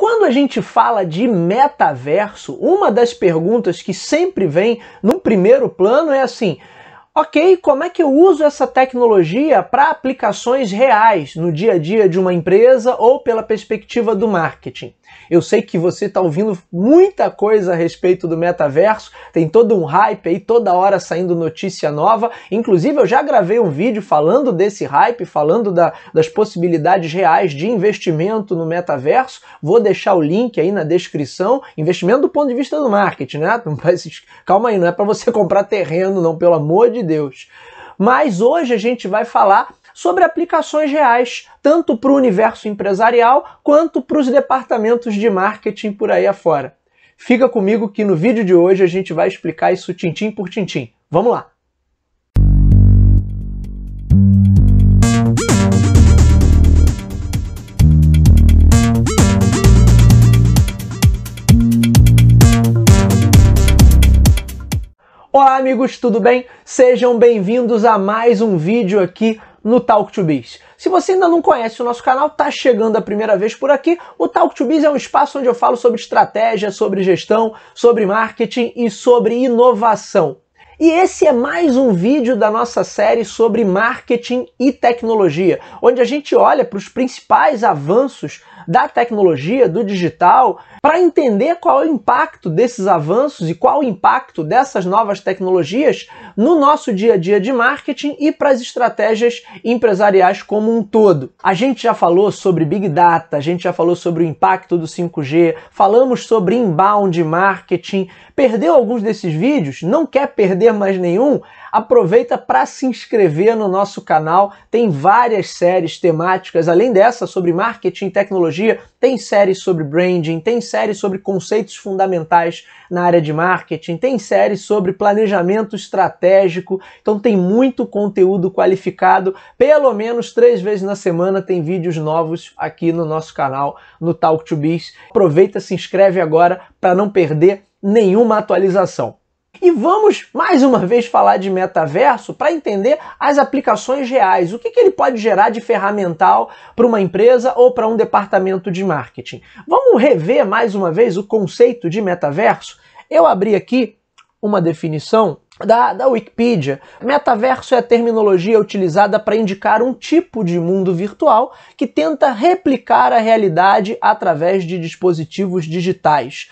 Quando a gente fala de metaverso, uma das perguntas que sempre vem num primeiro plano é assim: Ok, como é que eu uso essa tecnologia para aplicações reais no dia a dia de uma empresa ou pela perspectiva do marketing? Eu sei que você está ouvindo muita coisa a respeito do metaverso, tem todo um hype aí, toda hora saindo notícia nova. Inclusive, eu já gravei um vídeo falando desse hype, falando da, das possibilidades reais de investimento no metaverso. Vou deixar o link aí na descrição. Investimento do ponto de vista do marketing, né? Calma aí, não é para você comprar terreno, não, pelo amor de Deus. Mas hoje a gente vai falar sobre aplicações reais, tanto para o universo empresarial quanto para os departamentos de marketing por aí afora. Fica comigo que no vídeo de hoje a gente vai explicar isso tintim por tintim. Vamos lá! Olá, amigos, tudo bem? Sejam bem-vindos a mais um vídeo aqui no Talk to Biz. Se você ainda não conhece o nosso canal, está chegando a primeira vez por aqui. O Talk to Biz é um espaço onde eu falo sobre estratégia, sobre gestão, sobre marketing e sobre inovação. E esse é mais um vídeo da nossa série sobre marketing e tecnologia, onde a gente olha para os principais avanços da tecnologia, do digital, para entender qual é o impacto desses avanços e qual é o impacto dessas novas tecnologias no nosso dia a dia de marketing e para as estratégias empresariais como um todo. A gente já falou sobre Big Data, a gente já falou sobre o impacto do 5G, falamos sobre inbound marketing. Perdeu alguns desses vídeos? Não quer perder mais nenhum? Aproveita para se inscrever no nosso canal, tem várias séries temáticas, além dessa sobre marketing e tecnologia, tem séries sobre branding, tem séries sobre conceitos fundamentais na área de marketing, tem séries sobre planejamento estratégico, então tem muito conteúdo qualificado, pelo menos três vezes na semana tem vídeos novos aqui no nosso canal, no Talk to Biz. Aproveita, se inscreve agora para não perder nenhuma atualização. E vamos mais uma vez falar de metaverso para entender as aplicações reais, o que, que ele pode gerar de ferramental para uma empresa ou para um departamento de marketing. Vamos rever mais uma vez o conceito de metaverso? Eu abri aqui uma definição da, da Wikipedia. Metaverso é a terminologia utilizada para indicar um tipo de mundo virtual que tenta replicar a realidade através de dispositivos digitais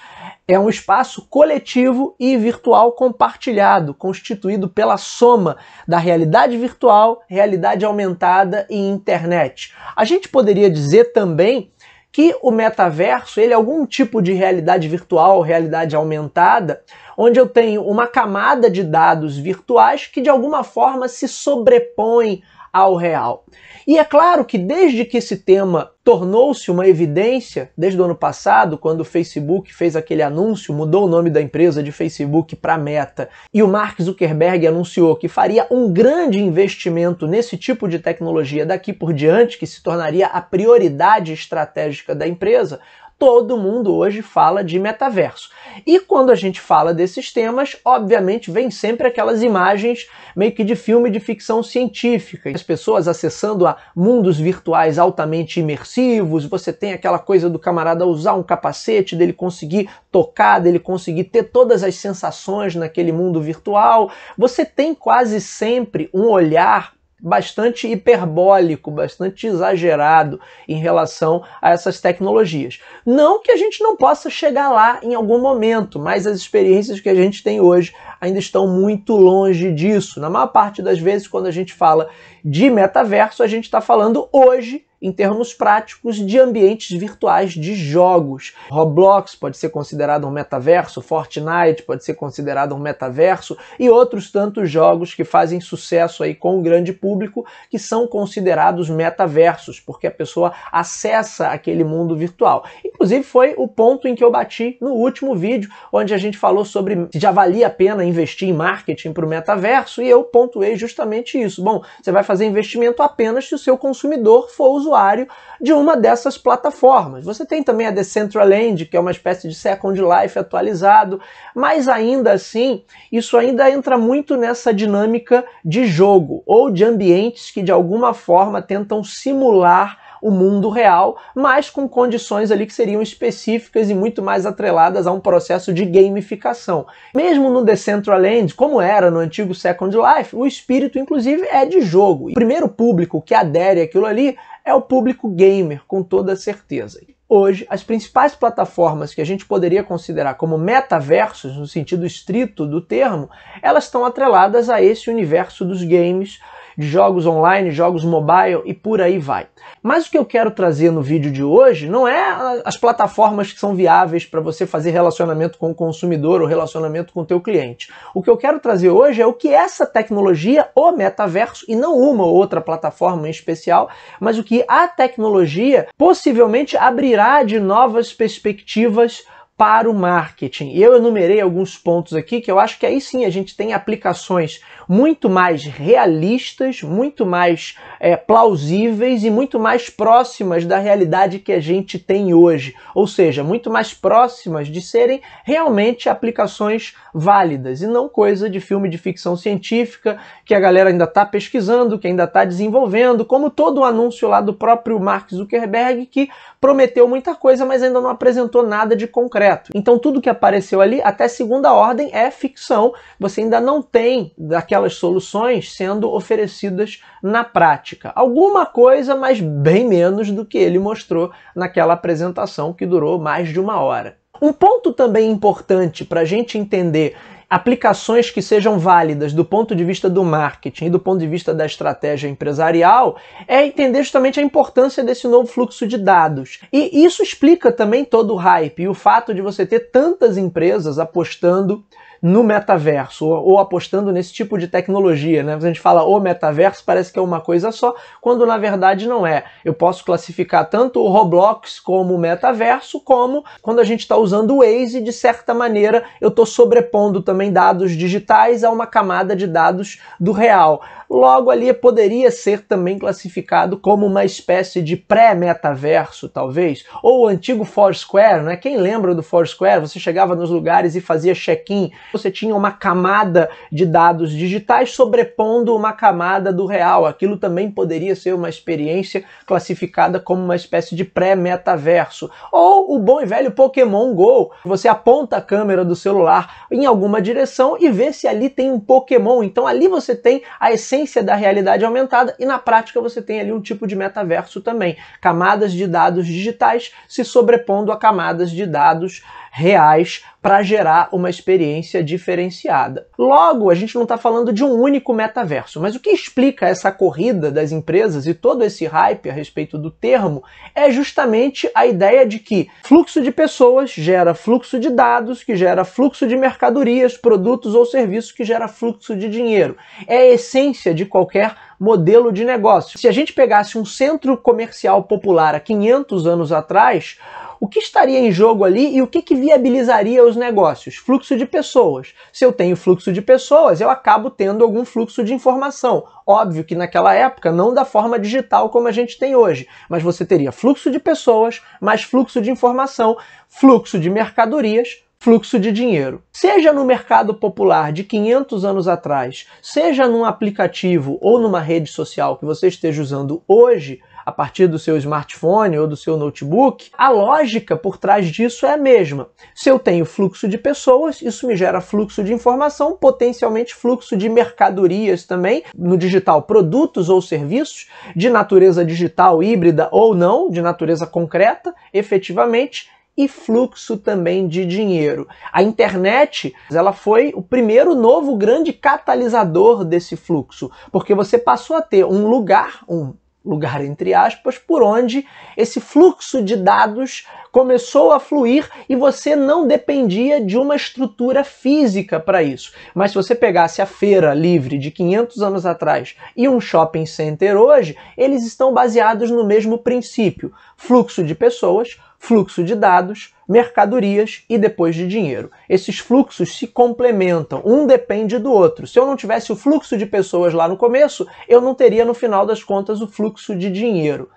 é um espaço coletivo e virtual compartilhado, constituído pela soma da realidade virtual, realidade aumentada e internet. A gente poderia dizer também que o metaverso ele é algum tipo de realidade virtual, realidade aumentada, onde eu tenho uma camada de dados virtuais que de alguma forma se sobrepõe ao real. E é claro que desde que esse tema tornou-se uma evidência, desde o ano passado, quando o Facebook fez aquele anúncio, mudou o nome da empresa de Facebook para Meta, e o Mark Zuckerberg anunciou que faria um grande investimento nesse tipo de tecnologia daqui por diante, que se tornaria a prioridade estratégica da empresa, todo mundo hoje fala de metaverso. E quando a gente fala desses temas, obviamente vem sempre aquelas imagens meio que de filme de ficção científica, as pessoas acessando a mundos virtuais altamente imersivos, você tem aquela coisa do camarada usar um capacete, dele conseguir tocar, dele conseguir ter todas as sensações naquele mundo virtual. Você tem quase sempre um olhar bastante hiperbólico, bastante exagerado em relação a essas tecnologias. Não que a gente não possa chegar lá em algum momento, mas as experiências que a gente tem hoje ainda estão muito longe disso. Na maior parte das vezes, quando a gente fala de metaverso, a gente está falando hoje em termos práticos, de ambientes virtuais de jogos. Roblox pode ser considerado um metaverso, Fortnite pode ser considerado um metaverso e outros tantos jogos que fazem sucesso aí com o grande público que são considerados metaversos, porque a pessoa acessa aquele mundo virtual. Inclusive foi o ponto em que eu bati no último vídeo, onde a gente falou sobre se já valia a pena investir em marketing para o metaverso, e eu pontuei justamente isso. Bom, você vai fazer investimento apenas se o seu consumidor for usuário de uma dessas plataformas. Você tem também a Decentraland, que é uma espécie de Second Life atualizado, mas ainda assim, isso ainda entra muito nessa dinâmica de jogo ou de ambientes que de alguma forma tentam simular o mundo real, mas com condições ali que seriam específicas e muito mais atreladas a um processo de gamificação. Mesmo no Decentraland, como era no antigo Second Life, o espírito inclusive é de jogo. o primeiro público que adere àquilo ali é o público gamer, com toda certeza. Hoje, as principais plataformas que a gente poderia considerar como metaversos, no sentido estrito do termo, elas estão atreladas a esse universo dos games, de jogos online, jogos mobile e por aí vai. Mas o que eu quero trazer no vídeo de hoje não é as plataformas que são viáveis para você fazer relacionamento com o consumidor ou relacionamento com o teu cliente. O que eu quero trazer hoje é o que essa tecnologia, o metaverso, e não uma ou outra plataforma em especial, mas o que a tecnologia possivelmente abrirá de novas perspectivas para o marketing. E eu enumerei alguns pontos aqui que eu acho que aí sim a gente tem aplicações muito mais realistas, muito mais é, plausíveis e muito mais próximas da realidade que a gente tem hoje. Ou seja, muito mais próximas de serem realmente aplicações válidas e não coisa de filme de ficção científica que a galera ainda está pesquisando, que ainda está desenvolvendo, como todo o anúncio lá do próprio Mark Zuckerberg que prometeu muita coisa, mas ainda não apresentou nada de concreto. Então tudo que apareceu ali, até segunda ordem, é ficção. Você ainda não tem daquela aquelas soluções sendo oferecidas na prática. Alguma coisa, mas bem menos do que ele mostrou naquela apresentação que durou mais de uma hora. Um ponto também importante para a gente entender aplicações que sejam válidas do ponto de vista do marketing e do ponto de vista da estratégia empresarial é entender justamente a importância desse novo fluxo de dados. E isso explica também todo o hype e o fato de você ter tantas empresas apostando no metaverso ou, ou apostando nesse tipo de tecnologia. Né? A gente fala o metaverso, parece que é uma coisa só, quando na verdade não é. Eu posso classificar tanto o Roblox como o metaverso, como quando a gente está usando o Waze, de certa maneira eu estou sobrepondo também dados digitais a uma camada de dados do real. Logo ali poderia ser também classificado como uma espécie de pré-metaverso, talvez, ou o antigo Foursquare, né? Quem lembra do Foursquare? Você chegava nos lugares e fazia check-in você tinha uma camada de dados digitais sobrepondo uma camada do real. Aquilo também poderia ser uma experiência classificada como uma espécie de pré-metaverso. Ou o bom e velho Pokémon Go. Você aponta a câmera do celular em alguma direção e vê se ali tem um Pokémon. Então ali você tem a essência da realidade aumentada e na prática você tem ali um tipo de metaverso também. Camadas de dados digitais se sobrepondo a camadas de dados reais para gerar uma experiência diferenciada. Logo, a gente não está falando de um único metaverso, mas o que explica essa corrida das empresas e todo esse hype a respeito do termo é justamente a ideia de que fluxo de pessoas gera fluxo de dados, que gera fluxo de mercadorias, produtos ou serviços, que gera fluxo de dinheiro. É a essência de qualquer modelo de negócio. Se a gente pegasse um centro comercial popular há 500 anos atrás, o que estaria em jogo ali e o que, que viabilizaria os negócios? Fluxo de pessoas. Se eu tenho fluxo de pessoas, eu acabo tendo algum fluxo de informação. Óbvio que naquela época não da forma digital como a gente tem hoje, mas você teria fluxo de pessoas, mais fluxo de informação, fluxo de mercadorias, fluxo de dinheiro. Seja no mercado popular de 500 anos atrás, seja num aplicativo ou numa rede social que você esteja usando hoje, a partir do seu smartphone ou do seu notebook, a lógica por trás disso é a mesma. Se eu tenho fluxo de pessoas, isso me gera fluxo de informação, potencialmente fluxo de mercadorias também, no digital, produtos ou serviços, de natureza digital, híbrida ou não, de natureza concreta, efetivamente, e fluxo também de dinheiro. A internet, ela foi o primeiro novo grande catalisador desse fluxo, porque você passou a ter um lugar, um lugar entre aspas, por onde esse fluxo de dados começou a fluir e você não dependia de uma estrutura física para isso. Mas se você pegasse a feira livre de 500 anos atrás e um shopping center hoje, eles estão baseados no mesmo princípio: fluxo de pessoas fluxo de dados, mercadorias e depois de dinheiro. Esses fluxos se complementam, um depende do outro. Se eu não tivesse o fluxo de pessoas lá no começo, eu não teria no final das contas o fluxo de dinheiro.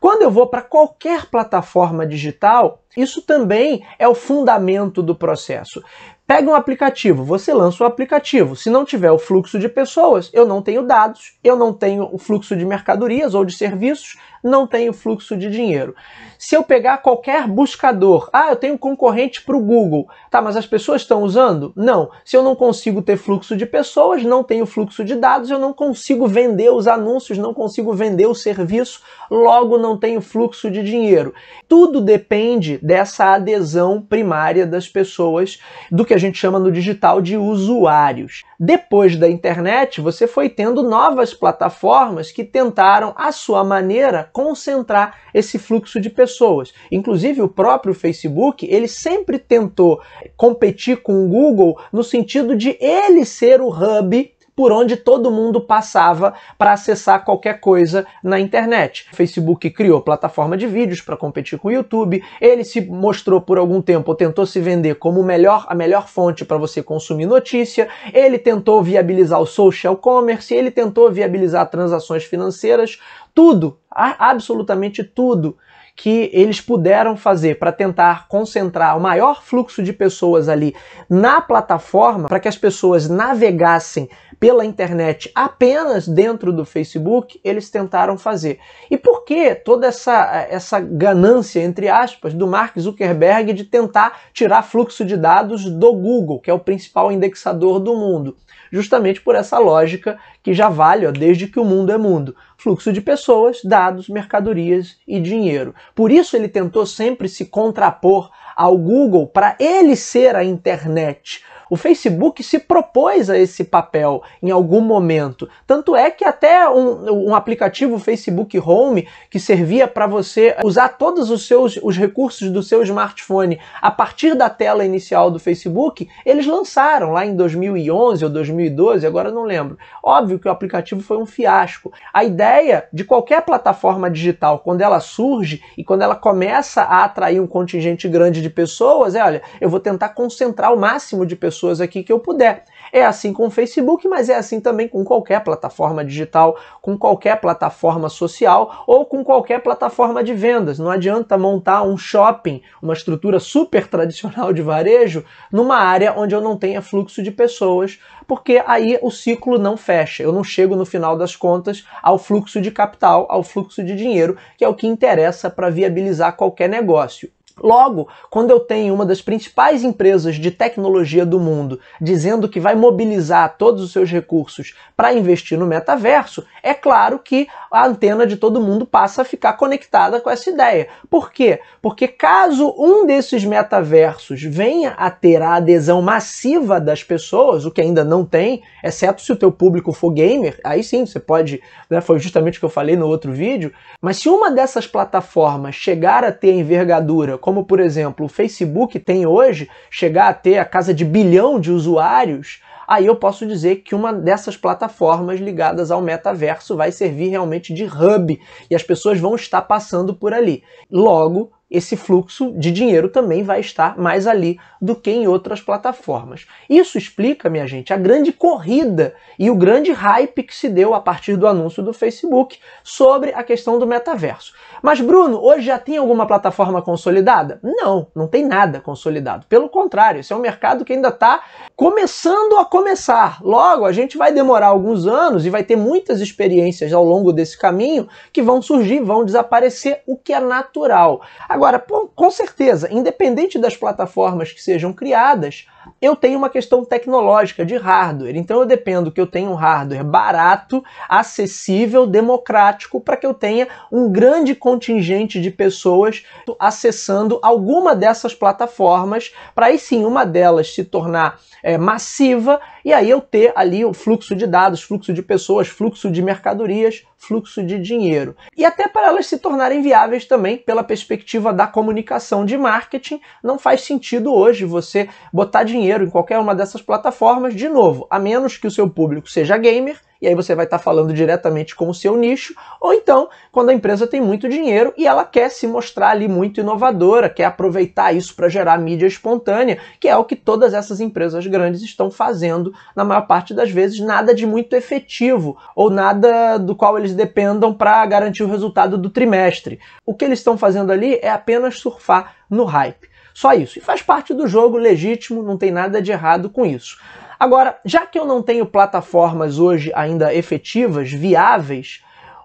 Quando eu vou para qualquer plataforma digital, isso também é o fundamento do processo. Pega um aplicativo, você lança o um aplicativo. Se não tiver o fluxo de pessoas, eu não tenho dados, eu não tenho o fluxo de mercadorias ou de serviços, não tenho fluxo de dinheiro. Se eu pegar qualquer buscador, ah, eu tenho concorrente para o Google, tá, mas as pessoas estão usando? Não. Se eu não consigo ter fluxo de pessoas, não tenho fluxo de dados, eu não consigo vender os anúncios, não consigo vender o serviço, logo não tenho fluxo de dinheiro. Tudo depende dessa adesão primária das pessoas, do que a gente chama no digital de usuários. Depois da internet, você foi tendo novas plataformas que tentaram, à sua maneira, concentrar esse fluxo de pessoas. Inclusive, o próprio Facebook, ele sempre tentou competir com o Google no sentido de ele ser o hub por onde todo mundo passava para acessar qualquer coisa na internet. O Facebook criou plataforma de vídeos para competir com o YouTube, ele se mostrou por algum tempo, tentou se vender como melhor, a melhor fonte para você consumir notícia, ele tentou viabilizar o social commerce, ele tentou viabilizar transações financeiras, tudo, absolutamente tudo que eles puderam fazer para tentar concentrar o maior fluxo de pessoas ali na plataforma, para que as pessoas navegassem pela internet apenas dentro do Facebook, eles tentaram fazer. E por que toda essa, essa ganância, entre aspas, do Mark Zuckerberg de tentar tirar fluxo de dados do Google, que é o principal indexador do mundo? Justamente por essa lógica que já vale ó, desde que o mundo é mundo fluxo de pessoas, dados, mercadorias e dinheiro. Por isso ele tentou sempre se contrapor ao Google para ele ser a internet, o Facebook se propôs a esse papel em algum momento. Tanto é que até um, um aplicativo Facebook Home, que servia para você usar todos os seus os recursos do seu smartphone a partir da tela inicial do Facebook, eles lançaram lá em 2011 ou 2012, agora não lembro. Óbvio que o aplicativo foi um fiasco. A ideia de qualquer plataforma digital, quando ela surge e quando ela começa a atrair um contingente grande de pessoas, é: olha, eu vou tentar concentrar o máximo de pessoas pessoas aqui que eu puder. É assim com o Facebook, mas é assim também com qualquer plataforma digital, com qualquer plataforma social ou com qualquer plataforma de vendas. Não adianta montar um shopping, uma estrutura super tradicional de varejo, numa área onde eu não tenha fluxo de pessoas, porque aí o ciclo não fecha. Eu não chego no final das contas ao fluxo de capital, ao fluxo de dinheiro, que é o que interessa para viabilizar qualquer negócio. Logo, quando eu tenho uma das principais empresas de tecnologia do mundo dizendo que vai mobilizar todos os seus recursos para investir no metaverso, é claro que a antena de todo mundo passa a ficar conectada com essa ideia. Por quê? Porque caso um desses metaversos venha a ter a adesão massiva das pessoas, o que ainda não tem, exceto se o teu público for gamer, aí sim você pode, né, foi justamente o que eu falei no outro vídeo, mas se uma dessas plataformas chegar a ter envergadura como por exemplo o Facebook tem hoje, chegar a ter a casa de bilhão de usuários, aí eu posso dizer que uma dessas plataformas ligadas ao metaverso vai servir realmente de hub e as pessoas vão estar passando por ali. Logo, esse fluxo de dinheiro também vai estar mais ali do que em outras plataformas. Isso explica, minha gente, a grande corrida e o grande hype que se deu a partir do anúncio do Facebook sobre a questão do metaverso. Mas, Bruno, hoje já tem alguma plataforma consolidada? Não, não tem nada consolidado. Pelo contrário, esse é um mercado que ainda está começando a começar. Logo, a gente vai demorar alguns anos e vai ter muitas experiências ao longo desse caminho que vão surgir, vão desaparecer, o que é natural. Agora, com certeza, independente das plataformas que sejam criadas, eu tenho uma questão tecnológica de hardware, então eu dependo que eu tenha um hardware barato, acessível, democrático, para que eu tenha um grande contingente de pessoas acessando alguma dessas plataformas, para aí sim uma delas se tornar é, massiva e aí eu ter ali o fluxo de dados, fluxo de pessoas, fluxo de mercadorias, fluxo de dinheiro. E até para elas se tornarem viáveis também pela perspectiva da comunicação de marketing, não faz sentido hoje você botar dinheiro em qualquer uma dessas plataformas, de novo, a menos que o seu público seja gamer, e aí você vai estar tá falando diretamente com o seu nicho, ou então quando a empresa tem muito dinheiro e ela quer se mostrar ali muito inovadora, quer aproveitar isso para gerar mídia espontânea, que é o que todas essas empresas grandes estão fazendo na maior parte das vezes, nada de muito efetivo ou nada do qual eles dependam para garantir o resultado do trimestre. O que eles estão fazendo ali é apenas surfar no hype. Só isso. E faz parte do jogo legítimo, não tem nada de errado com isso. Agora, já que eu não tenho plataformas hoje ainda efetivas, viáveis,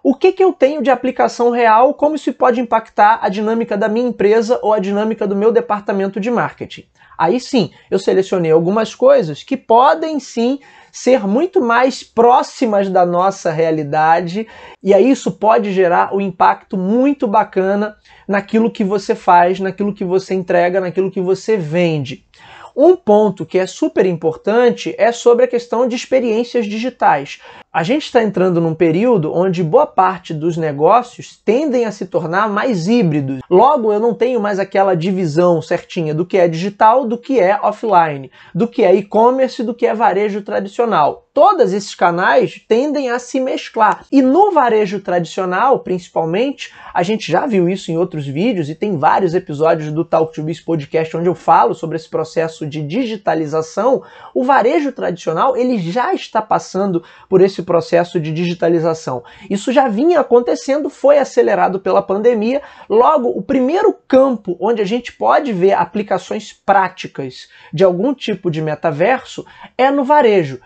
o que, que eu tenho de aplicação real, como isso pode impactar a dinâmica da minha empresa ou a dinâmica do meu departamento de marketing. Aí sim, eu selecionei algumas coisas que podem sim ser muito mais próximas da nossa realidade, e aí isso pode gerar um impacto muito bacana naquilo que você faz, naquilo que você entrega, naquilo que você vende. Um ponto que é super importante é sobre a questão de experiências digitais. A gente está entrando num período onde boa parte dos negócios tendem a se tornar mais híbridos. Logo, eu não tenho mais aquela divisão certinha do que é digital, do que é offline, do que é e-commerce, do que é varejo tradicional. Todos esses canais tendem a se mesclar. E no varejo tradicional, principalmente, a gente já viu isso em outros vídeos e tem vários episódios do Talk to Biz podcast onde eu falo sobre esse processo de digitalização. O varejo tradicional, ele já está passando por esse processo de digitalização. Isso já vinha acontecendo, foi acelerado pela pandemia. Logo, o primeiro campo onde a gente pode ver aplicações práticas de algum tipo de metaverso é no varejo.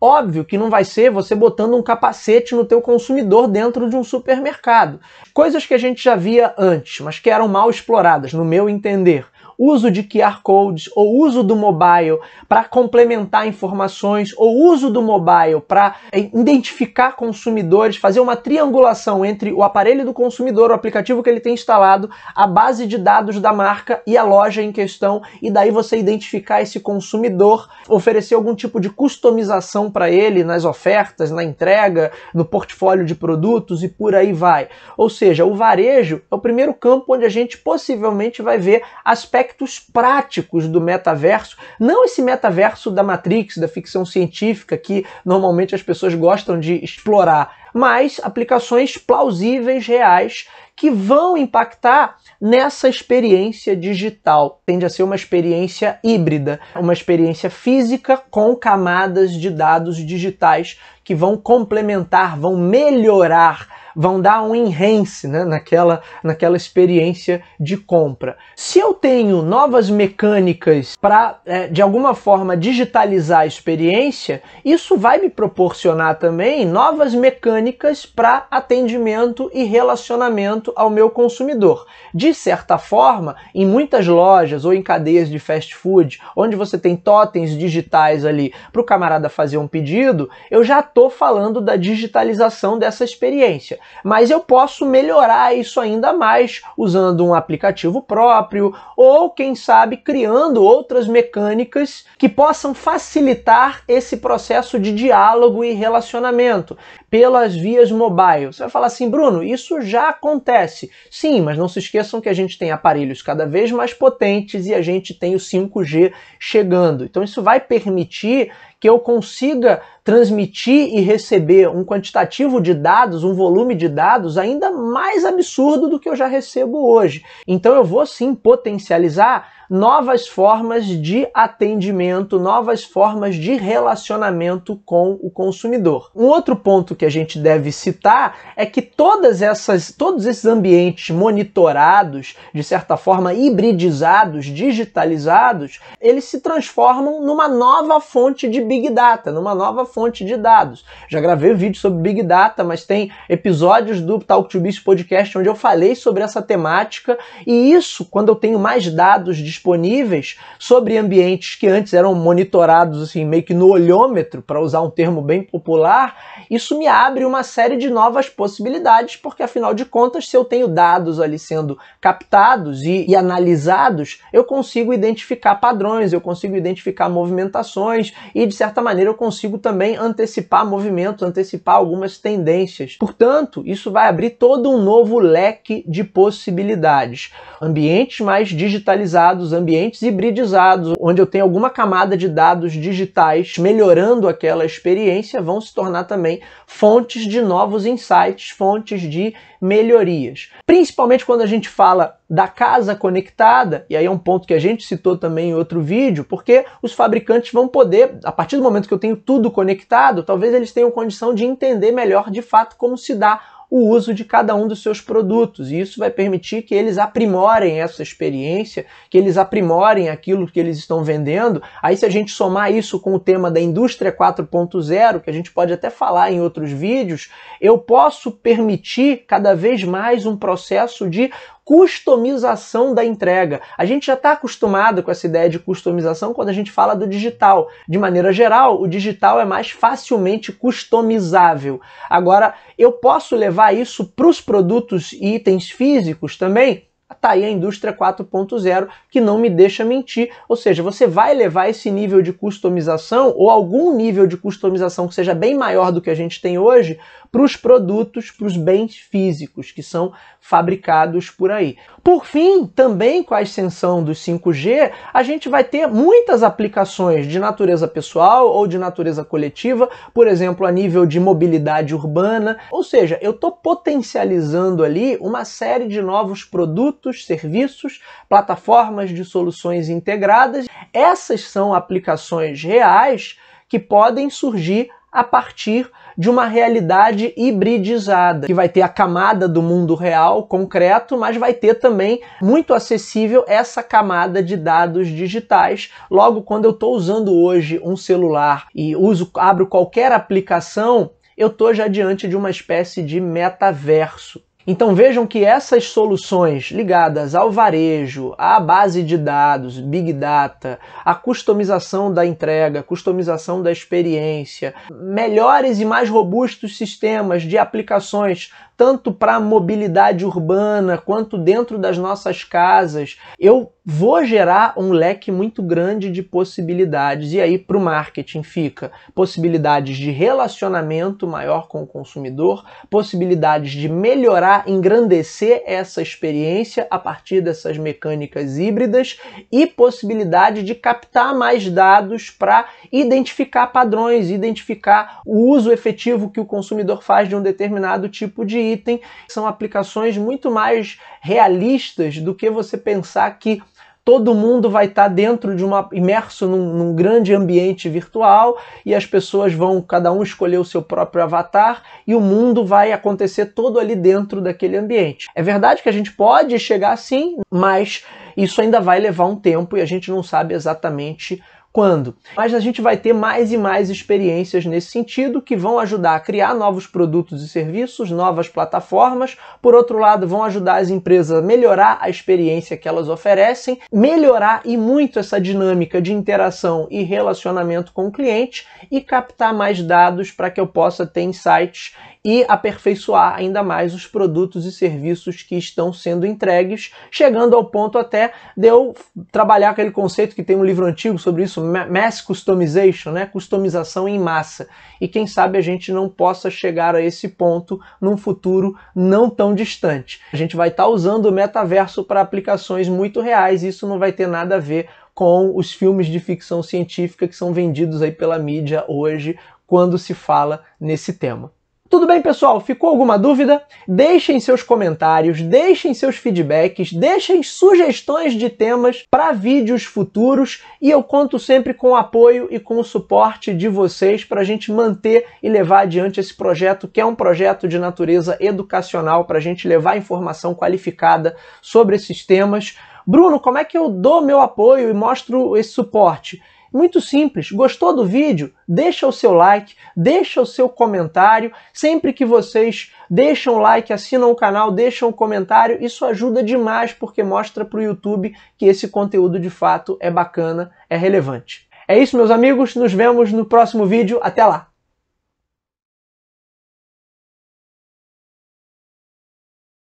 Óbvio que não vai ser você botando um capacete no teu consumidor dentro de um supermercado. Coisas que a gente já via antes, mas que eram mal exploradas, no meu entender uso de QR codes ou uso do mobile para complementar informações ou uso do mobile para eh, identificar consumidores, fazer uma triangulação entre o aparelho do consumidor, o aplicativo que ele tem instalado, a base de dados da marca e a loja em questão, e daí você identificar esse consumidor, oferecer algum tipo de customização para ele nas ofertas, na entrega, no portfólio de produtos e por aí vai. Ou seja, o varejo é o primeiro campo onde a gente possivelmente vai ver aspectos aspectos práticos do metaverso, não esse metaverso da Matrix, da ficção científica que normalmente as pessoas gostam de explorar, mas aplicações plausíveis, reais, que vão impactar nessa experiência digital. Tende a ser uma experiência híbrida, uma experiência física com camadas de dados digitais que vão complementar, vão melhorar vão dar um enhance né, naquela, naquela experiência de compra. Se eu tenho novas mecânicas para, é, de alguma forma, digitalizar a experiência, isso vai me proporcionar também novas mecânicas para atendimento e relacionamento ao meu consumidor. De certa forma, em muitas lojas ou em cadeias de fast food, onde você tem totens digitais ali para o camarada fazer um pedido, eu já estou falando da digitalização dessa experiência mas eu posso melhorar isso ainda mais usando um aplicativo próprio ou, quem sabe, criando outras mecânicas que possam facilitar esse processo de diálogo e relacionamento pelas vias mobile. Você vai falar assim, Bruno, isso já acontece. Sim, mas não se esqueçam que a gente tem aparelhos cada vez mais potentes e a gente tem o 5G chegando. Então isso vai permitir que eu consiga transmitir e receber um quantitativo de dados, um volume de dados ainda mais absurdo do que eu já recebo hoje. Então eu vou sim potencializar novas formas de atendimento, novas formas de relacionamento com o consumidor. Um outro ponto que a gente deve citar é que todas essas, todos esses ambientes monitorados, de certa forma hibridizados, digitalizados, eles se transformam numa nova fonte de big data, numa nova fonte de dados. Já gravei vídeo sobre Big Data, mas tem episódios do Talk to Biz Podcast onde eu falei sobre essa temática e isso, quando eu tenho mais dados disponíveis sobre ambientes que antes eram monitorados assim meio que no olhômetro, para usar um termo bem popular, isso me abre uma série de novas possibilidades, porque afinal de contas, se eu tenho dados ali sendo captados e, e analisados, eu consigo identificar padrões, eu consigo identificar movimentações e de certa maneira eu consigo também também antecipar movimentos, antecipar algumas tendências. Portanto, isso vai abrir todo um novo leque de possibilidades. Ambientes mais digitalizados, ambientes hibridizados, onde eu tenho alguma camada de dados digitais melhorando aquela experiência, vão se tornar também fontes de novos insights, fontes de melhorias. Principalmente quando a gente fala da casa conectada, e aí é um ponto que a gente citou também em outro vídeo, porque os fabricantes vão poder, a partir do momento que eu tenho tudo conectado, talvez eles tenham condição de entender melhor de fato como se dá o uso de cada um dos seus produtos. E isso vai permitir que eles aprimorem essa experiência, que eles aprimorem aquilo que eles estão vendendo. Aí, se a gente somar isso com o tema da indústria 4.0, que a gente pode até falar em outros vídeos, eu posso permitir cada vez mais um processo de customização da entrega. A gente já está acostumado com essa ideia de customização quando a gente fala do digital. De maneira geral, o digital é mais facilmente customizável. Agora, eu posso levar isso para os produtos e itens físicos também? tá aí a indústria 4.0 que não me deixa mentir, ou seja, você vai levar esse nível de customização ou algum nível de customização que seja bem maior do que a gente tem hoje para os produtos, para os bens físicos que são fabricados por aí. Por fim, também com a ascensão do 5G, a gente vai ter muitas aplicações de natureza pessoal ou de natureza coletiva, por exemplo, a nível de mobilidade urbana, ou seja, eu estou potencializando ali uma série de novos produtos produtos, serviços, plataformas de soluções integradas. Essas são aplicações reais que podem surgir a partir de uma realidade hibridizada, que vai ter a camada do mundo real, concreto, mas vai ter também muito acessível essa camada de dados digitais. Logo, quando eu estou usando hoje um celular e uso, abro qualquer aplicação, eu estou já diante de uma espécie de metaverso. Então vejam que essas soluções ligadas ao varejo, à base de dados, big data, à customização da entrega, customização da experiência, melhores e mais robustos sistemas de aplicações tanto para a mobilidade urbana quanto dentro das nossas casas, eu vou gerar um leque muito grande de possibilidades. E aí, para o marketing, fica possibilidades de relacionamento maior com o consumidor, possibilidades de melhorar, engrandecer essa experiência a partir dessas mecânicas híbridas e possibilidade de captar mais dados para identificar padrões, identificar o uso efetivo que o consumidor faz de um determinado tipo de item são aplicações muito mais realistas do que você pensar que todo mundo vai estar dentro de uma imerso num, num, grande ambiente virtual e as pessoas vão cada um escolher o seu próprio avatar e o mundo vai acontecer todo ali dentro daquele ambiente. É verdade que a gente pode chegar assim, mas isso ainda vai levar um tempo e a gente não sabe exatamente quando. Mas a gente vai ter mais e mais experiências nesse sentido que vão ajudar a criar novos produtos e serviços, novas plataformas. Por outro lado, vão ajudar as empresas a melhorar a experiência que elas oferecem, melhorar e muito essa dinâmica de interação e relacionamento com o cliente e captar mais dados para que eu possa ter insights e aperfeiçoar ainda mais os produtos e serviços que estão sendo entregues, chegando ao ponto até de eu trabalhar aquele conceito que tem um livro antigo sobre isso mass customization, né? customização em massa. E quem sabe a gente não possa chegar a esse ponto num futuro não tão distante. A gente vai estar tá usando o metaverso para aplicações muito reais e isso não vai ter nada a ver com os filmes de ficção científica que são vendidos aí pela mídia hoje quando se fala nesse tema. Tudo bem, pessoal? Ficou alguma dúvida? Deixem seus comentários, deixem seus feedbacks, deixem sugestões de temas para vídeos futuros e eu conto sempre com o apoio e com o suporte de vocês para a gente manter e levar adiante esse projeto, que é um projeto de natureza educacional para a gente levar informação qualificada sobre esses temas. Bruno, como é que eu dou meu apoio e mostro esse suporte? Muito simples. Gostou do vídeo? Deixa o seu like, deixa o seu comentário. Sempre que vocês deixam like, assinam o canal, deixam um comentário, isso ajuda demais porque mostra para o YouTube que esse conteúdo de fato é bacana, é relevante. É isso, meus amigos. Nos vemos no próximo vídeo. Até lá!